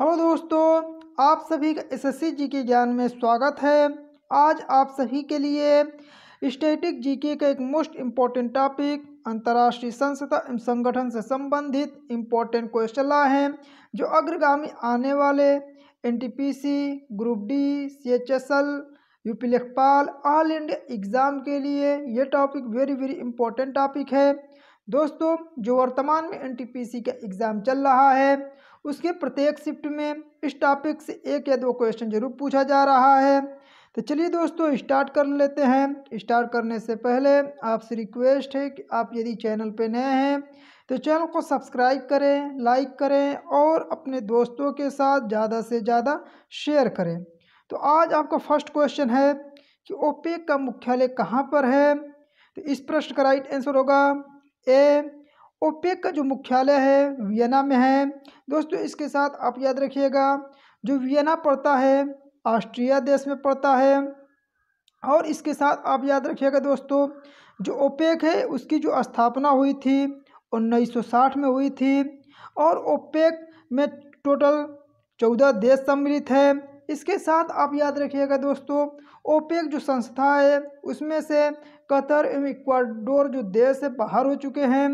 hello दोस्तों आप सभी का एसएससी जीके ज्ञान में स्वागत है आज आप सभी के लिए स्टेटिक जीके का एक मोस्ट इम्पॉर्टेंट टॉपिक अंतर्राष्ट्रीय संस्था एवं संगठन से संबंधित इम्पॉर्टेंट क्वेश्चन लाए हैं जो अग्रगामी आने वाले NTPC group D CHSL UP लेखपाल ऑल इंडिया एग्ज़ाम के लिए ये topic very very important topic है दोस्तों जो वर्तमान में एनटीपीसी का एग्ज़ाम चल रहा है उसके प्रत्येक शिफ्ट में इस टॉपिक से एक या दो क्वेश्चन जरूर पूछा जा रहा है तो चलिए दोस्तों स्टार्ट कर लेते हैं स्टार्ट करने से पहले आपसे रिक्वेस्ट है कि आप यदि चैनल पर नए हैं तो चैनल को सब्सक्राइब करें लाइक करें और अपने दोस्तों के साथ ज़्यादा से ज़्यादा शेयर करें तो आज आपका फर्स्ट क्वेश्चन है कि ओपेक का मुख्यालय कहाँ पर है तो इस प्रश्न का राइट आंसर होगा ए ओपेक का जो मुख्यालय है वियना में है दोस्तों इसके साथ आप याद रखिएगा जो वियना पड़ता है ऑस्ट्रिया देश में पड़ता है और इसके साथ आप याद रखिएगा दोस्तों जो ओपेक है उसकी जो स्थापना हुई थी उन्नीस में हुई थी और ओपेक में टोटल चौदह देश सम्मिलित है इसके साथ आप याद रखिएगा दोस्तों ओपेक जो संस्था है उसमें से कतर एवं इक्वाडोर जो देश है बाहर हो चुके हैं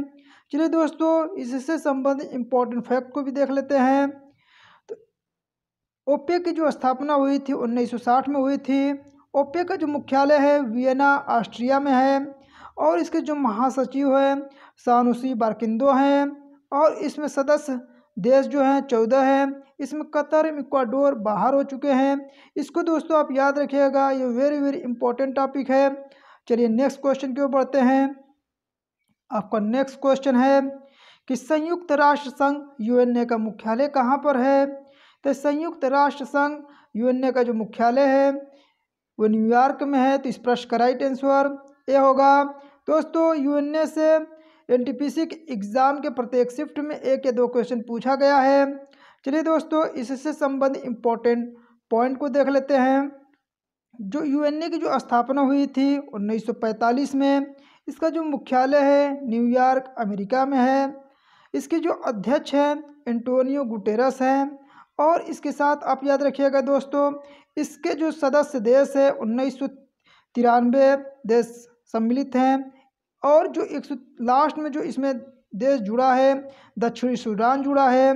चलिए दोस्तों इससे संबंधित इम्पोर्टेंट फैक्ट को भी देख लेते हैं तो ओपेक की जो स्थापना हुई थी 1960 में हुई थी ओपेक का जो मुख्यालय है वियना ऑस्ट्रिया में है और इसके जो महासचिव हैं सानुसी बारकिंदो हैं और इसमें सदस्य देश जो हैं चौदह हैं इसमें कतर इक्वाडोर बाहर हो चुके हैं इसको दोस्तों आप याद रखिएगा ये वेरी वेरी इंपॉर्टेंट टॉपिक है चलिए नेक्स्ट क्वेश्चन की ओर बढ़ते हैं आपका नेक्स्ट क्वेश्चन है कि संयुक्त राष्ट्र संघ यूएनए का मुख्यालय कहाँ पर है तो संयुक्त राष्ट्र संघ यूएनए का जो मुख्यालय है वो न्यूयॉर्क में है तो इस प्रश्न का राइट आंसर ये होगा दोस्तों यूएनए से एनटीपीसी के एग्ज़ाम के प्रत्येक शिफ्ट में एक या दो क्वेश्चन पूछा गया है चलिए दोस्तों इससे संबंधित इम्पोर्टेंट पॉइंट को देख लेते हैं जो यूएनए की जो स्थापना हुई थी 1945 में इसका जो मुख्यालय है न्यूयॉर्क अमेरिका में है इसके जो अध्यक्ष हैं एंटोनियो गुटेरस हैं और इसके साथ आप याद रखिएगा दोस्तों इसके जो सदस्य देश है उन्नीस तिरानवे देश सम्मिलित हैं और जो एक लास्ट में जो इसमें देश जुड़ा है दक्षिणी सूडान जुड़ा है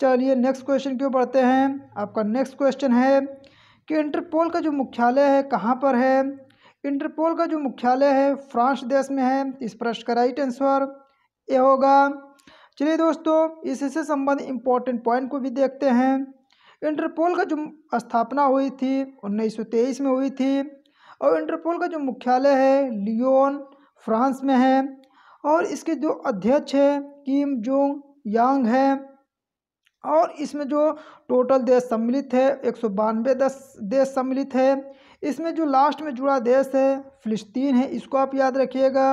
चलिए नेक्स्ट क्वेश्चन क्यों पढ़ते हैं आपका नेक्स्ट क्वेश्चन है कि इंटरपोल का जो मुख्यालय है कहाँ पर है इंटरपोल का जो मुख्यालय है फ्रांस देश में है इस प्रश्न का राइट आंसर ये होगा चलिए दोस्तों इससे संबंध इम्पोर्टेंट पॉइंट को भी देखते हैं इंटरपोल का जो स्थापना हुई थी 1923 में हुई थी और इंटरपोल का जो मुख्यालय है लियोन फ्रांस में है और इसके जो अध्यक्ष है किम जोंग यांग है और इसमें जो टोटल देश सम्मिलित है एक सौ बानवे दस देश सम्मिलित है इसमें जो लास्ट में जुड़ा देश है फ़िलिस्तीन है इसको आप याद रखिएगा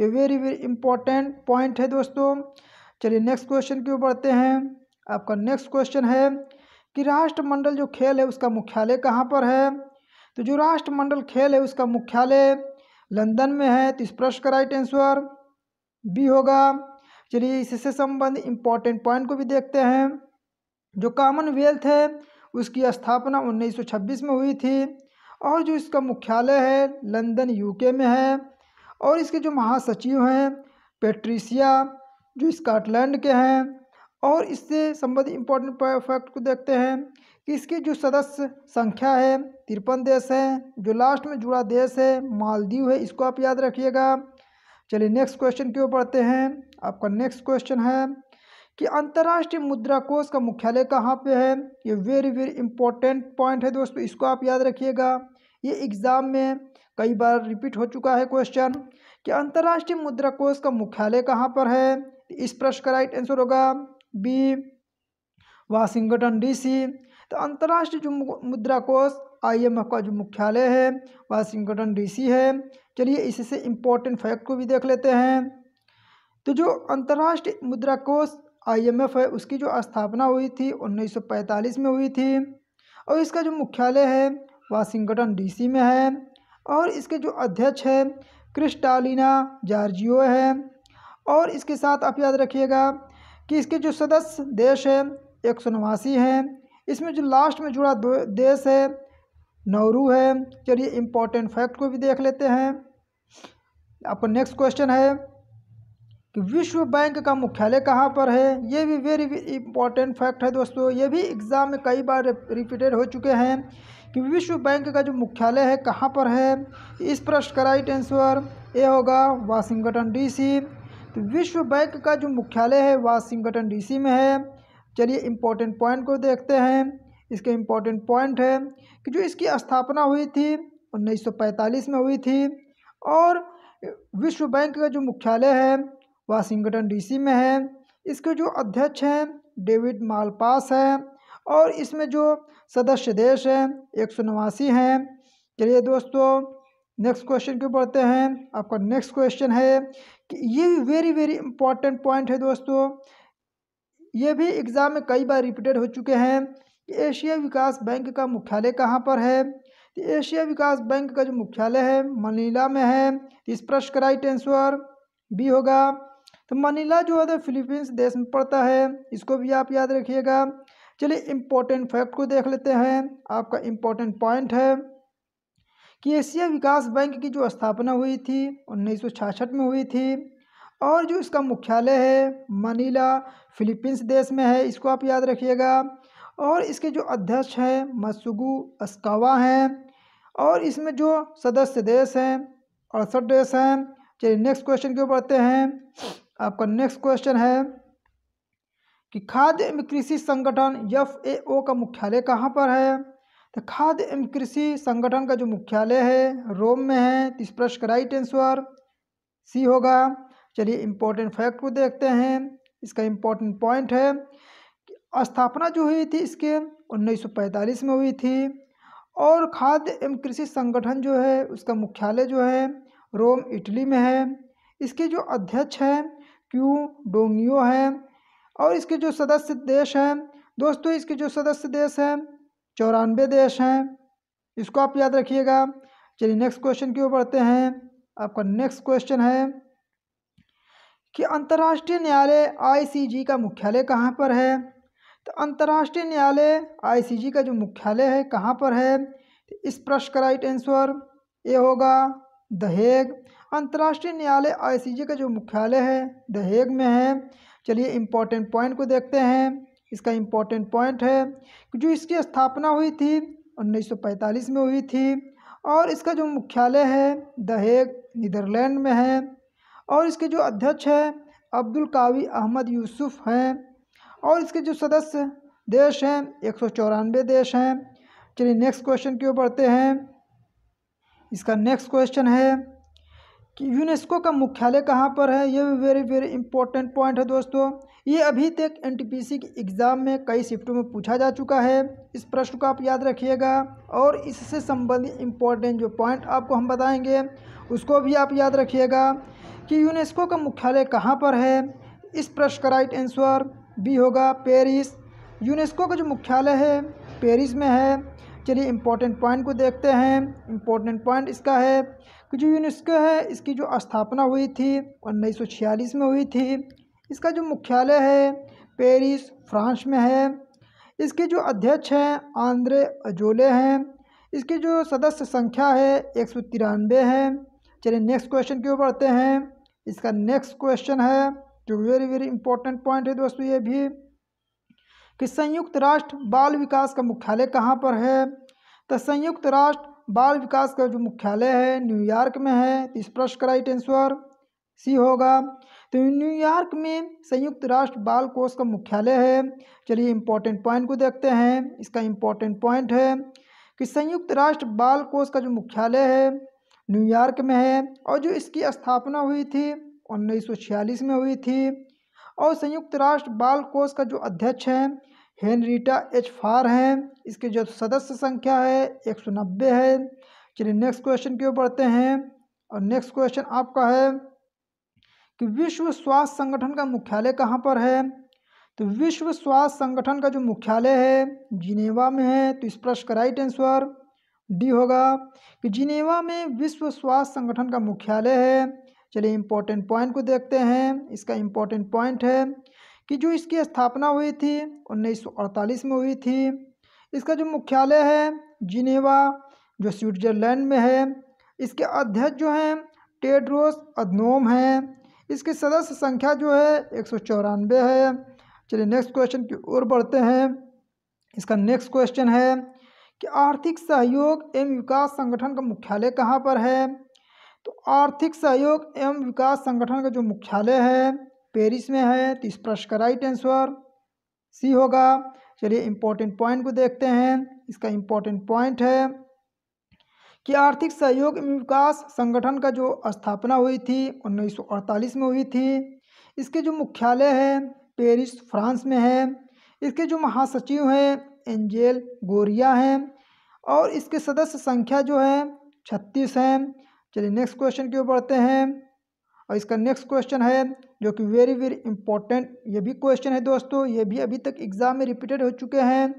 ये वेरी वेरी इंपॉर्टेंट पॉइंट है दोस्तों चलिए नेक्स्ट क्वेश्चन की ओर बढ़ते हैं आपका नेक्स्ट क्वेश्चन है कि राष्ट्रमंडल जो खेल है उसका मुख्यालय कहाँ पर है तो जो राष्ट्रमंडल खेल है उसका मुख्यालय लंदन में है तो इस प्रश्न का राइट आंसर बी होगा चलिए इससे संबंध इम्पोर्टेंट पॉइंट को भी देखते हैं जो कॉमनवेल्थ है उसकी स्थापना 1926 में हुई थी और जो इसका मुख्यालय है लंदन यूके में है और इसके जो महासचिव हैं पेट्रिसिया जो स्कॉटलैंड के हैं और इससे संबंधित इम्पोर्टेंट फैक्ट को देखते हैं कि इसके जो सदस्य संख्या है तिरपन देश हैं जो लास्ट में जुड़ा देश है मालदीव है इसको आप याद रखिएगा चलिए नेक्स्ट क्वेश्चन की ओर बढ़ते हैं आपका नेक्स्ट क्वेश्चन है कि अंतर्राष्ट्रीय मुद्रा कोष का मुख्यालय कहाँ पे है ये वेरी वेरी इंपॉर्टेंट पॉइंट है दोस्तों इसको आप याद रखिएगा ये एग्ज़ाम में कई बार रिपीट हो चुका है क्वेश्चन कि अंतर्राष्ट्रीय मुद्रा कोष का मुख्यालय कहाँ पर है इस प्रश्न का राइट आंसर होगा बी वाशिंगटन डीसी तो अंतर्राष्ट्रीय जो मुद्रा कोष आईएमएफ का जो मुख्यालय है वाशिंगटन डीसी है चलिए इसी से इम्पोर्टेंट फैक्ट को भी देख लेते हैं तो जो अंतर्राष्ट्रीय मुद्रा कोष आईएमएफ है उसकी जो स्थापना हुई थी 1945 में हुई थी और इसका जो मुख्यालय है वाशिंगटन डीसी में है और इसके जो अध्यक्ष है क्रिस्टालिना जार्जियो है और इसके साथ आप याद रखिएगा कि इसके जो सदस्य देश है एक सौ नवासी हैं इसमें जो लास्ट में जुड़ा देश है नौरू है चलिए इम्पोर्टेंट फैक्ट को भी देख लेते हैं अपन नेक्स्ट क्वेश्चन है कि विश्व बैंक का मुख्यालय कहाँ पर है ये भी वेरी इंपॉर्टेंट फैक्ट है दोस्तों ये भी एग्ज़ाम में कई बार रिपीटेड हो चुके हैं कि विश्व बैंक का जो मुख्यालय है कहाँ पर है इस प्रश्न का राइट आंसर ए होगा वाशिंगटन डीसी तो विश्व बैंक का जो मुख्यालय है वाशिंगटन डीसी में है चलिए इम्पोर्टेंट पॉइंट को देखते हैं इसके इम्पोर्टेंट पॉइंट है कि जो इसकी स्थापना हुई थी 1945 में हुई थी और विश्व बैंक का जो मुख्यालय है वाशिंगटन डीसी में है इसके जो अध्यक्ष हैं डेविड मालपास हैं और इसमें जो सदस्य देश हैं एक सौ नवासी हैं चलिए दोस्तों नेक्स्ट क्वेश्चन क्यों पढ़ते हैं आपका नेक्स्ट क्वेश्चन है कि ये भी वेरी वेरी इंपॉर्टेंट पॉइंट है दोस्तों ये भी एग्ज़ाम में कई बार रिपीटेड हो चुके हैं कि एशिया विकास बैंक का मुख्यालय कहाँ पर है तो एशिया विकास बैंक का जो मुख्यालय है मनीला में है तो इस प्रश्न का राइट आंसर बी होगा तो मनीला जो है फिलीपींस देश में पड़ता है इसको भी आप याद रखिएगा चलिए इम्पोर्टेंट फैक्ट को देख लेते हैं आपका इम्पोर्टेंट पॉइंट है कि एशिया विकास बैंक की जो स्थापना हुई थी उन्नीस में हुई थी और जो इसका मुख्यालय है मनीला फिलीपींस देश में है इसको आप याद रखिएगा और इसके जो अध्यक्ष हैं मसुगु अस्कावा हैं और इसमें जो सदस्य देश हैं अड़सठ देश हैं चलिए नेक्स्ट क्वेश्चन क्यों पढ़ते हैं आपका नेक्स्ट क्वेश्चन है कि खाद्य एवं कृषि संगठन एफ ए ओ का मुख्यालय कहाँ पर है तो खाद्य एवं कृषि संगठन का जो मुख्यालय है रोम में है तो इस प्रश्न का राइट आंसर सी होगा चलिए इम्पोर्टेंट फैक्ट को देखते हैं इसका इम्पोर्टेंट पॉइंट है कि स्थापना जो हुई थी इसके 1945 में हुई थी और खाद्य एवं कृषि संगठन जो है उसका मुख्यालय जो है रोम इटली में है इसके जो अध्यक्ष हैं क्यू डोंगियो हैं और इसके जो सदस्य देश हैं दोस्तों इसके जो सदस्य देश हैं चौरानवे देश हैं इसको आप याद रखिएगा चलिए नेक्स्ट क्वेश्चन की ओर बढ़ते हैं आपका नेक्स्ट क्वेश्चन है कि अंतर्राष्ट्रीय न्यायालय आईसीजी का मुख्यालय कहाँ पर है तो अंतर्राष्ट्रीय न्यायालय आईसीजी का जो मुख्यालय है कहाँ पर है तो इस प्रश्न का राइट आंसर ए होगा दहेग अंतर्राष्ट्रीय न्यायालय आईसीजे का जो मुख्यालय है दहेग में है चलिए इम्पोर्टेंट पॉइंट को देखते हैं इसका इम्पोर्टेंट पॉइंट है कि जो इसकी स्थापना हुई थी 1945 में हुई थी और इसका जो मुख्यालय है दहेग नीदरलैंड में है और इसके जो अध्यक्ष है अब्दुल कावी अहमद यूसुफ हैं और इसके जो सदस्य देश हैं एक सौ चौरानवे देश हैं चलिए नेक्स्ट क्वेश्चन की ओर बढ़ते हैं इसका नेक्स्ट क्वेश्चन है कि यूनेस्को का मुख्यालय कहाँ पर है ये वेरी वेरी इंपॉर्टेंट पॉइंट है दोस्तों ये अभी तक एन के एग्ज़ाम में कई शिफ्टों में पूछा जा चुका है इस प्रश्न को आप याद रखिएगा और इससे संबंधित इम्पोर्टेंट जो पॉइंट आपको हम बताएंगे उसको भी आप याद रखिएगा कि यूनेस्को का मुख्यालय कहाँ पर है इस प्रश्न का राइट आंसर बी होगा पेरिस यूनेस्को का जो मुख्यालय है पेरिस में है चलिए इम्पोर्टेंट पॉइंट को देखते हैं इम्पोर्टेंट पॉइंट इसका है कि जो यूनेस्को है इसकी जो स्थापना हुई थी उन्नीस में हुई थी इसका जो मुख्यालय है पेरिस फ्रांस में है इसके जो अध्यक्ष हैं आंद्रे अजोले हैं इसकी जो सदस्य संख्या है एक सौ तिरानवे है चलिए नेक्स्ट क्वेश्चन क्यों पढ़ते बढ़ते हैं इसका नेक्स्ट क्वेश्चन है जो वेरी वेरी इंपॉर्टेंट पॉइंट है दोस्तों ये भी कि संयुक्त राष्ट्र बाल विकास का मुख्यालय कहाँ पर है तो संयुक्त राष्ट्र बाल विकास का जो मुख्यालय है न्यूयॉर्क में है तो इस प्रश्न का राइट आंसर सी होगा तो न्यूयॉर्क में संयुक्त राष्ट्र बाल कोष का मुख्यालय है चलिए इम्पोर्टेंट पॉइंट को देखते हैं इसका इम्पोर्टेंट पॉइंट है कि संयुक्त राष्ट्र बाल कोष का जो मुख्यालय है न्यूयॉर्क में है और जो इसकी स्थापना हुई थी उन्नीस में हुई थी और संयुक्त राष्ट्र बाल कोष का जो अध्यक्ष हैं हेनरीटा एच फार हैं इसके जो सदस्य संख्या है एक सौ नब्बे है चलिए नेक्स्ट क्वेश्चन की ओर बढ़ते हैं और नेक्स्ट क्वेश्चन आपका है कि विश्व स्वास्थ्य संगठन का मुख्यालय कहाँ पर है तो विश्व स्वास्थ्य संगठन का जो मुख्यालय है जिनेवा में है तो इस प्रश्न का राइट आंसर डी होगा कि जिनेवा में विश्व स्वास्थ्य संगठन का मुख्यालय है चलिए इम्पोर्टेंट पॉइंट को देखते हैं इसका इम्पोर्टेंट पॉइंट है कि जो इसकी स्थापना हुई थी 1948 में हुई थी इसका जो मुख्यालय है जिनेवा जो स्विट्जरलैंड में है इसके अध्यक्ष जो हैं टेड्रोस अदनोम हैं इसके सदस्य संख्या जो है एक है चलिए नेक्स्ट क्वेश्चन की ओर बढ़ते हैं इसका नेक्स्ट क्वेश्चन है कि आर्थिक सहयोग एवं विकास संगठन का मुख्यालय कहाँ पर है तो आर्थिक सहयोग एवं विकास संगठन का जो मुख्यालय है पेरिस में है तो इस प्रश्न का राइट आंसर सी होगा चलिए इम्पोर्टेंट पॉइंट को देखते हैं इसका इम्पोर्टेंट पॉइंट है कि आर्थिक सहयोग एवं विकास संगठन का जो स्थापना हुई थी 1948 में हुई थी इसके जो मुख्यालय है पेरिस फ्रांस में है इसके जो महासचिव हैं एंजेल गोरिया हैं और इसके सदस्य संख्या जो है छत्तीस हैं चलिए नेक्स्ट क्वेश्चन की ओर बढ़ते हैं और इसका नेक्स्ट क्वेश्चन है जो कि वेरी वेरी इंपॉर्टेंट ये भी क्वेश्चन है दोस्तों ये भी अभी तक एग्जाम में रिपीटेड हो चुके हैं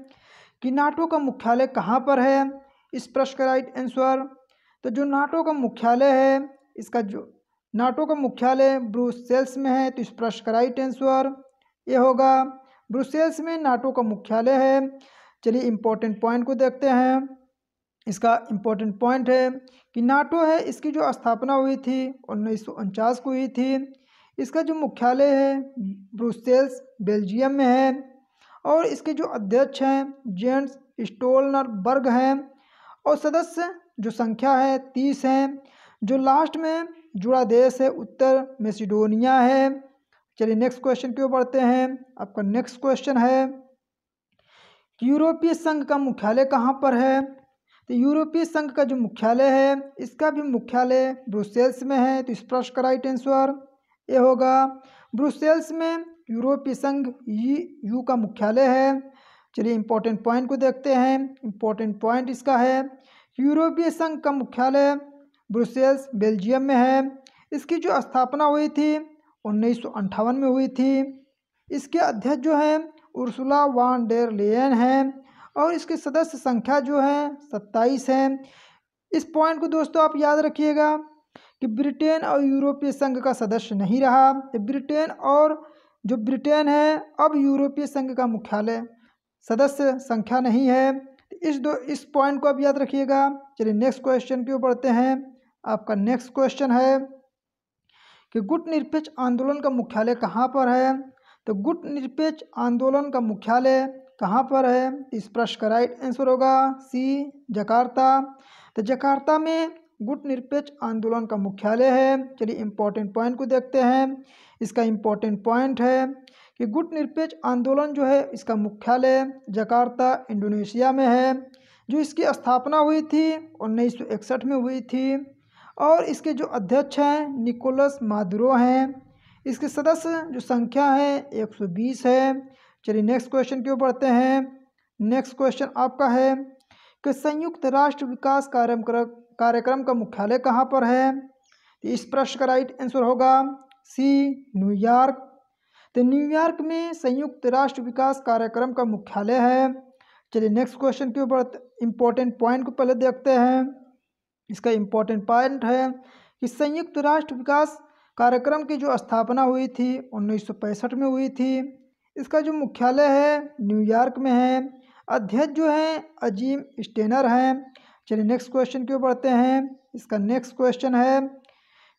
कि नाटो का मुख्यालय कहाँ पर है इस प्रश्न का राइट आंसर तो जो नाटो का मुख्यालय है इसका जो नाटो का मुख्यालय ब्रुसेल्स में है तो इस प्रश्न का राइट आंसर ये होगा ब्रुसेल्स में नाटो का मुख्यालय है चलिए इम्पोर्टेंट पॉइंट को देखते हैं इसका इम्पोर्टेंट पॉइंट है कि नाटो है इसकी जो स्थापना हुई थी उन्नीस को हुई थी इसका जो मुख्यालय है ब्रुसेल्स बेल्जियम में है और इसके जो अध्यक्ष हैं जेंट्स स्टोलनरबर्ग हैं और सदस्य जो संख्या है तीस हैं जो लास्ट में जुड़ा देश है उत्तर मेसिडोनिया है चलिए नेक्स्ट क्वेश्चन क्यों पढ़ते हैं आपका नेक्स्ट क्वेश्चन है यूरोपीय संघ का मुख्यालय कहाँ पर है तो यूरोपीय संघ का जो मुख्यालय है इसका भी मुख्यालय ब्रुसेल्स में है तो स्पष्ट का राइट आंसर ये होगा ब्रुसेल्स में यूरोपीय संघ यू का मुख्यालय है चलिए इम्पोर्टेंट पॉइंट को देखते हैं इम्पोर्टेंट पॉइंट इसका है यूरोपीय संघ का मुख्यालय ब्रुसेल्स बेल्जियम में है इसकी जो स्थापना हुई थी उन्नीस में हुई थी इसके अध्यक्ष जो हैं उर्सुला वान डेर लेन हैं और इसके सदस्य संख्या जो है सत्ताईस है इस पॉइंट को दोस्तों आप याद रखिएगा कि ब्रिटेन और यूरोपीय संघ का सदस्य नहीं रहा तो ब्रिटेन और जो ब्रिटेन है अब यूरोपीय संघ का मुख्यालय सदस्य संख्या नहीं है इस दो इस पॉइंट को आप याद रखिएगा चलिए नेक्स्ट क्वेश्चन क्यों पढ़ते बढ़ते हैं आपका नेक्स्ट क्वेश्चन है कि गुट निरपेक्ष आंदोलन का मुख्यालय कहाँ पर है तो गुट निरपेक्ष आंदोलन का मुख्यालय कहाँ पर है इस प्रश्न का राइट आंसर होगा सी जकार्ता तो जकार्ता में गुट निरपेक्ष आंदोलन का मुख्यालय है चलिए इम्पोर्टेंट पॉइंट को देखते हैं इसका इम्पोर्टेंट पॉइंट है कि गुट निरपेक्ष आंदोलन जो है इसका मुख्यालय जकार्ता इंडोनेशिया में है जो इसकी स्थापना हुई थी उन्नीस में हुई थी और इसके जो अध्यक्ष हैं निकोलस मादुरो हैं इसके सदस्य जो संख्या है 120 है चलिए नेक्स्ट क्वेश्चन क्यों पढ़ते हैं नेक्स्ट क्वेश्चन आपका है कि संयुक्त राष्ट्र विकास कार्यक्रम कार्यक्रम का मुख्यालय कहाँ पर है तो इस प्रश्न का राइट आंसर होगा सी न्यूयॉर्क तो न्यूयॉर्क में संयुक्त राष्ट्र विकास कार्यक्रम का मुख्यालय है चलिए नेक्स्ट क्वेश्चन के ऊपर इम्पोर्टेंट पॉइंट को पहले देखते हैं इसका इम्पोर्टेंट पॉइंट है कि संयुक्त राष्ट्र विकास कार्यक्रम की जो स्थापना हुई थी उन्नीस में हुई थी इसका जो मुख्यालय है न्यूयॉर्क में है अध्यक्ष जो हैं अजीम स्टेनर हैं चलिए नेक्स्ट क्वेश्चन क्यों पढ़ते हैं इसका नेक्स्ट क्वेश्चन है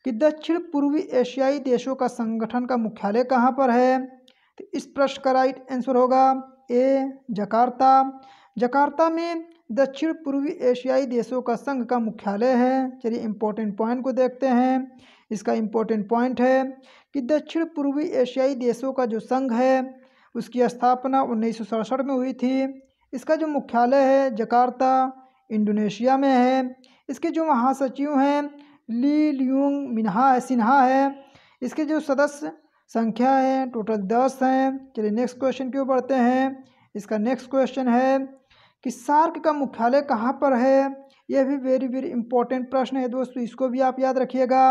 कि दक्षिण पूर्वी एशियाई देशों का संगठन का मुख्यालय कहाँ पर है तो इस प्रश्न का राइट आंसर होगा ए जकार्ता जकार्ता में दक्षिण पूर्वी एशियाई देशों का संघ का मुख्यालय है चलिए इम्पोर्टेंट पॉइंट को देखते हैं इसका इम्पोर्टेंट पॉइंट है कि दक्षिण पूर्वी एशियाई देशों का जो संघ है उसकी स्थापना उन्नीस में हुई थी इसका जो मुख्यालय है जकार्ता इंडोनेशिया में है इसके जो महासचिव हैं ली लियोंग मिनहा सिन्हा है इसके जो सदस्य संख्या है टोटल दस हैं चलिए नेक्स्ट क्वेश्चन क्यों पढ़ते हैं इसका नेक्स्ट क्वेश्चन है कि सार्क का मुख्यालय कहाँ पर है यह भी वेरी वेरी इंपॉर्टेंट प्रश्न है दोस्तों इसको भी आप याद रखिएगा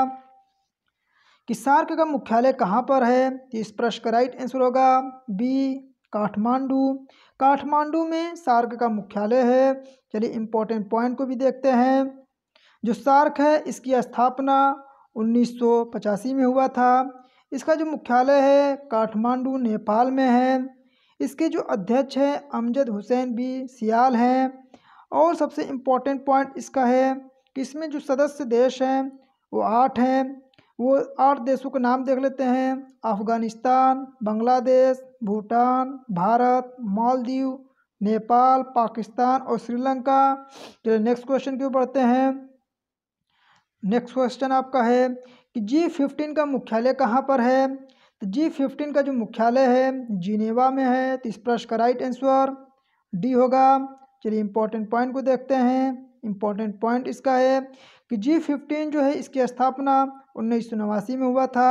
कि सार्क का मुख्यालय कहाँ पर है तो इस प्रश्न का राइट आंसर होगा बी काठमांडू काठमांडू में सार्क का मुख्यालय है चलिए इम्पोर्टेंट पॉइंट को भी देखते हैं जो सार्क है इसकी स्थापना उन्नीस में हुआ था इसका जो मुख्यालय है काठमांडू नेपाल में है इसके जो अध्यक्ष हैं अमजद हुसैन बी सियाल हैं और सबसे इम्पोर्टेंट पॉइंट इसका है कि इसमें जो सदस्य देश हैं वो आठ हैं वो आठ देशों के नाम देख लेते हैं अफ़गानिस्तान बांग्लादेश भूटान भारत मालदीव नेपाल पाकिस्तान और श्रीलंका चलिए नेक्स्ट क्वेश्चन क्यों पढ़ते हैं नेक्स्ट क्वेश्चन आपका है कि जी फिफ्टीन का मुख्यालय कहाँ पर है तो जी फिफ्टीन का जो मुख्यालय है जिनेवा में है तो इस प्रश्न का राइट आंसर डी होगा चलिए इम्पोर्टेंट पॉइंट को देखते हैं इंपॉर्टेंट पॉइंट इसका है कि जी फिफ्टीन जो है इसकी स्थापना उन्नीस सौ नवासी में हुआ था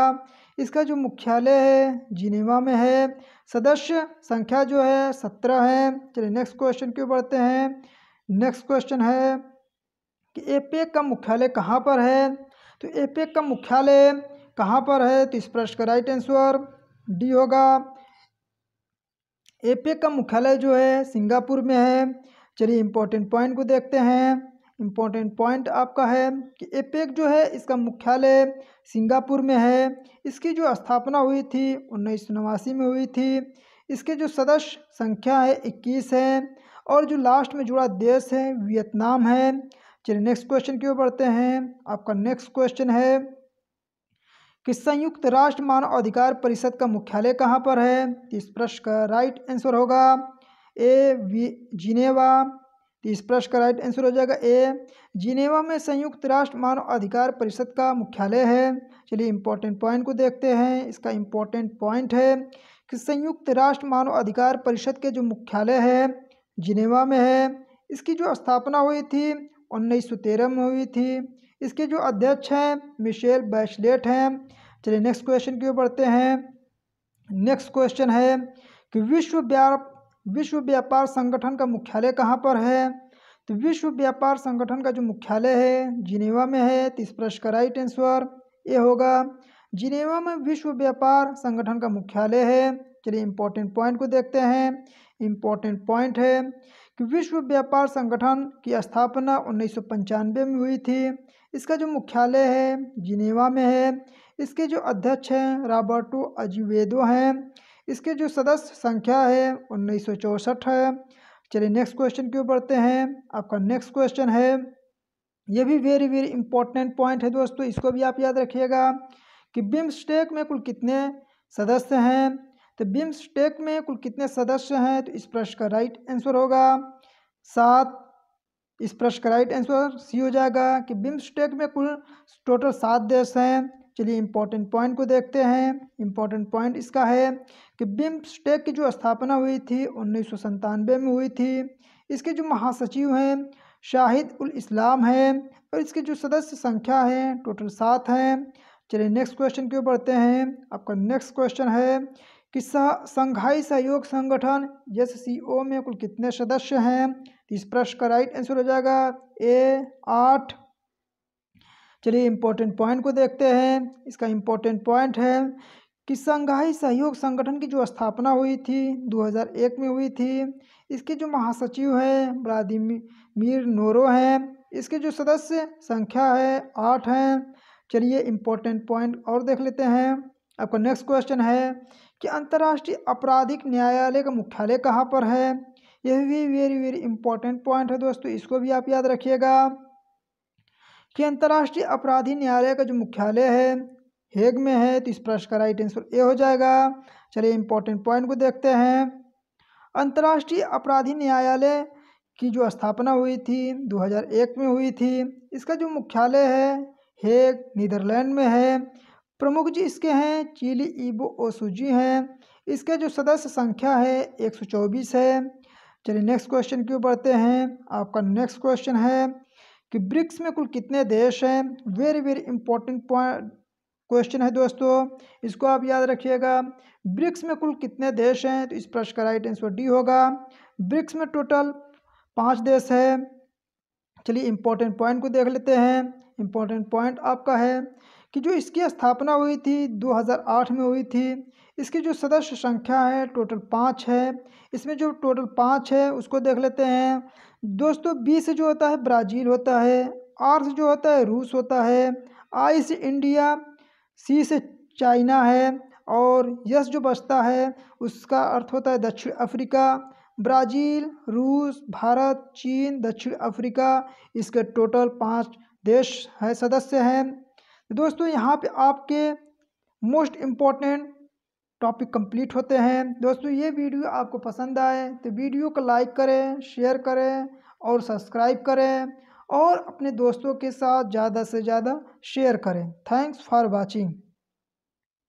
इसका जो मुख्यालय है जिनेवा में है सदस्य संख्या जो है सत्रह है चलिए नेक्स्ट क्वेश्चन क्यों बढ़ते हैं नेक्स्ट क्वेश्चन है कि एपेक e का मुख्यालय कहाँ पर है तो एपेक e का मुख्यालय कहाँ पर है तो इस प्रश्न का राइट आंसर डी होगा एपेक e का मुख्यालय जो है सिंगापुर में है चलिए इंपॉर्टेंट पॉइंट को देखते हैं इम्पोर्टेंट पॉइंट आपका है कि एपेक जो है इसका मुख्यालय सिंगापुर में है इसकी जो स्थापना हुई थी उन्नीस में हुई थी इसके जो सदस्य संख्या है इक्कीस है और जो लास्ट में जुड़ा देश है वियतनाम है चलिए नेक्स्ट क्वेश्चन की ओर बढ़ते हैं आपका नेक्स्ट क्वेश्चन है कि संयुक्त राष्ट्र मानव अधिकार परिषद का मुख्यालय कहाँ पर है तो इस प्रश्न का राइट आंसर होगा ए जिनेवा तो इस प्रश्न का राइट आंसर हो जाएगा ए जिनेवा में संयुक्त राष्ट्र मानव अधिकार परिषद का मुख्यालय है चलिए इंपॉर्टेंट पॉइंट को देखते हैं इसका इम्पोर्टेंट पॉइंट है कि संयुक्त राष्ट्र मानव अधिकार परिषद के जो मुख्यालय है जिनेवा में है इसकी जो स्थापना हुई थी तेरह में हुई थी इसके जो अध्यक्ष हैं मिशेल बैशलेट हैं चलिए नेक्स्ट क्वेश्चन की ओर बढ़ते हैं नेक्स्ट क्वेश्चन है कि विश्व व्याप विश्व व्यापार संगठन का मुख्यालय कहाँ पर है तो विश्व व्यापार संगठन का जो मुख्यालय है जिनेवा में है तो इस प्रश्न का राइट आंसर ये होगा जिनेवा में विश्व व्यापार संगठन का मुख्यालय है चलिए इम्पोर्टेंट पॉइंट को देखते हैं इम्पोर्टेंट पॉइंट है कि विश्व व्यापार संगठन की स्थापना उन्नीस में हुई थी इसका जो मुख्यालय है जिनेवा में है इसके जो अध्यक्ष हैं रॉबर्टो अजुवेदो हैं इसके जो सदस्य संख्या है उन्नीस है चलिए नेक्स्ट क्वेश्चन क्यों बढ़ते हैं आपका नेक्स्ट क्वेश्चन है ये भी वेरी वेरी इंपॉर्टेंट पॉइंट है दोस्तों इसको भी आप याद रखिएगा कि बिम्स्टेक में कुल कितने सदस्य हैं तो बिम्सटेक में कुल कितने सदस्य हैं तो इस प्रश्न का राइट आंसर होगा सात इस प्रश्न का राइट आंसर सी हो जाएगा कि बिम्स्टेक में कुल टोटल सात देश हैं चलिए इम्पोर्टेंट पॉइंट को देखते हैं इम्पोर्टेंट पॉइंट इसका है कि टेक की जो स्थापना हुई थी उन्नीस में हुई थी इसके जो महासचिव हैं शाहिद उल इस्लाम हैं और इसके जो सदस्य संख्या हैं टोटल सात हैं चलिए नेक्स्ट क्वेश्चन क्यों पढ़ते हैं आपका नेक्स्ट क्वेश्चन है कि संघाई सहयोग संगठन एस सी ओ में कुल कितने सदस्य हैं इस प्रश्न का राइट आंसर हो जाएगा ए आठ चलिए इम्पोर्टेंट पॉइंट को देखते हैं इसका इम्पोर्टेंट पॉइंट है कि संघाई सहयोग संगठन की जो स्थापना हुई थी 2001 में हुई थी इसके जो महासचिव हैं व्लादिमीर नोरो हैं इसके जो सदस्य संख्या है आठ हैं चलिए इम्पोर्टेंट पॉइंट और देख लेते हैं आपका नेक्स्ट क्वेश्चन है कि अंतर्राष्ट्रीय आपराधिक न्यायालय का मुख्यालय कहाँ पर है यह भी वेरी वेरी इंपॉर्टेंट पॉइंट है दोस्तों इसको भी आप याद रखिएगा कि अंतर्राष्ट्रीय अपराधी न्यायालय का जो मुख्यालय है हेग में है तो इस प्रश्न का राइट आंसर ए हो जाएगा चलिए इम्पोर्टेंट पॉइंट को देखते हैं अंतर्राष्ट्रीय अपराधी न्यायालय की जो स्थापना हुई थी 2001 में हुई थी इसका जो मुख्यालय है हेग नीदरलैंड में है प्रमुख जी इसके हैं चिली ईबो ओसुजी हैं इसके जो सदस्य संख्या है 124 है चलिए नेक्स्ट क्वेश्चन क्यों बढ़ते हैं आपका नेक्स्ट क्वेश्चन है कि ब्रिक्स में कुल कितने देश हैं very very important point question है दोस्तों इसको आप याद रखिएगा ब्रिक्स में कुल कितने देश हैं तो इस प्रश्न का राइट आंसर डी होगा ब्रिक्स में टोटल पाँच देश है चलिए इंपॉर्टेंट पॉइंट को देख लेते हैं इंपॉर्टेंट पॉइंट आपका है कि जो इसकी स्थापना हुई थी 2008 में हुई थी इसकी जो सदस्य संख्या है टोटल पाँच है इसमें जो टोटल पाँच है उसको देख लेते हैं दोस्तों बी से जो होता है ब्राज़ील होता है आर से जो होता है रूस होता है आई से इंडिया सी से चाइना है और यस जो बचता है उसका अर्थ होता है दक्षिण अफ्रीका ब्राज़ील रूस भारत चीन दक्षिण अफ्रीका इसके टोटल पाँच देश है सदस्य हैं तो दोस्तों यहाँ पे आपके मोस्ट इम्पॉर्टेंट टॉपिक कंप्लीट होते हैं दोस्तों ये वीडियो आपको पसंद आए तो वीडियो को लाइक करें शेयर करें और सब्सक्राइब करें और अपने दोस्तों के साथ ज़्यादा से ज़्यादा शेयर करें थैंक्स फॉर वॉचिंग